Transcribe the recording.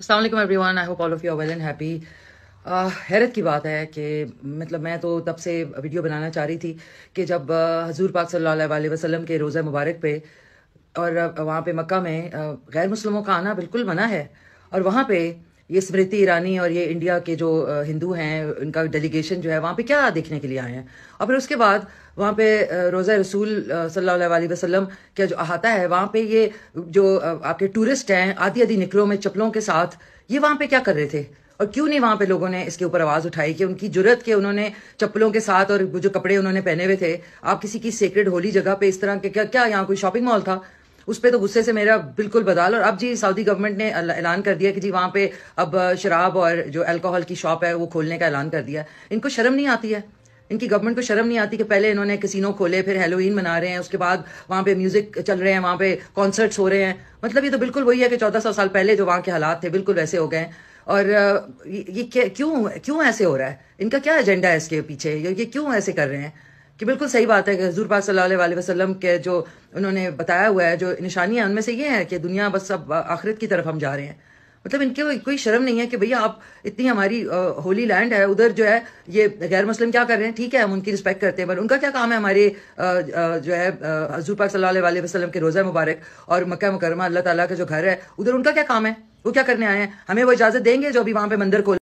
Aslam everyone I hope all of you well and happy हैरत की बात है कि मतलब मैं तो तब से वीडियो बनाना चाह रही थी कि जब uh, हजूर पाक सल वसलम के रोज़ा मुबारक पे और uh, वहाँ पे मक्का में uh, गैर मुसलमों का आना बिल्कुल मना है और वहाँ पे ये स्मृति ईरानी और ये इंडिया के जो हिंदू हैं उनका डेलीगेशन जो है वहाँ पे क्या देखने के लिए आए हैं और फिर उसके बाद वहाँ पे रोज़ा रसूल सल्लल्लाहु वसल्लम का जो अहाता है वहाँ पे ये जो आपके टूरिस्ट हैं आधी आधी निकलों में चप्पलों के साथ ये वहाँ पे क्या कर रहे थे और क्यों नहीं वहां पे लोगों ने इसके ऊपर आवाज उठाई कि उनकी जरूरत के उन्होंने चप्पलों के साथ और जो कपड़े उन्होंने पहने हुए थे आप किसी की सेक्रेड होली जगह पे इस तरह के क्या क्या यहाँ कोई शॉपिंग मॉल था उस पर तो गुस्से से मेरा बिल्कुल बदाल और अब जी सऊदी गवर्नमेंट ने ऐलान कर दिया कि जी वहाँ पे अब शराब और जो अल्कोहल की शॉप है वो खोलने का ऐलान कर दिया इनको शर्म नहीं आती है इनकी गवर्नमेंट को शर्म नहीं आती कि पहले इन्होंने कसिनो खोले फिर हेलोइन मना रहे हैं उसके बाद वहाँ पे म्यूजिक चल रहे हैं वहाँ पे कॉन्सर्ट्स हो रहे हैं मतलब ये तो बिल्कुल वही है कि चौदह सौ साल पहले जो वहाँ के हालात थे बिल्कुल वैसे हो गए और ये क्यों क्यों ऐसे हो रहा है इनका क्या एजेंडा है इसके पीछे ये क्यों ऐसे कर रहे हैं कि बिल्कुल सही बात है कि हजूर पा सल वसलम के जो उन्होंने बताया हुआ है जो निशानियाँ उनमें से ये है कि दुनिया बस अब आखिरत की तरफ हम जा रहे हैं मतलब इनके कोई शर्म नहीं है कि भैया आप इतनी हमारी होली लैंड है उधर जो है ये गैर मुस्लिम क्या कर रहे हैं ठीक है हम उनकी रिस्पेक्ट करते हैं पर उनका क्या काम है हमारे जो है हजूर पाक सल्लल्लाहु वसलम के रोज़ा मुबारक और मक्का मुकरमा अल्लाह ताला का जो घर है उधर उनका क्या काम है वो क्या करने आए हैं हमें वो इजाज़त देंगे जो अभी वहाँ पे मंदिर खोल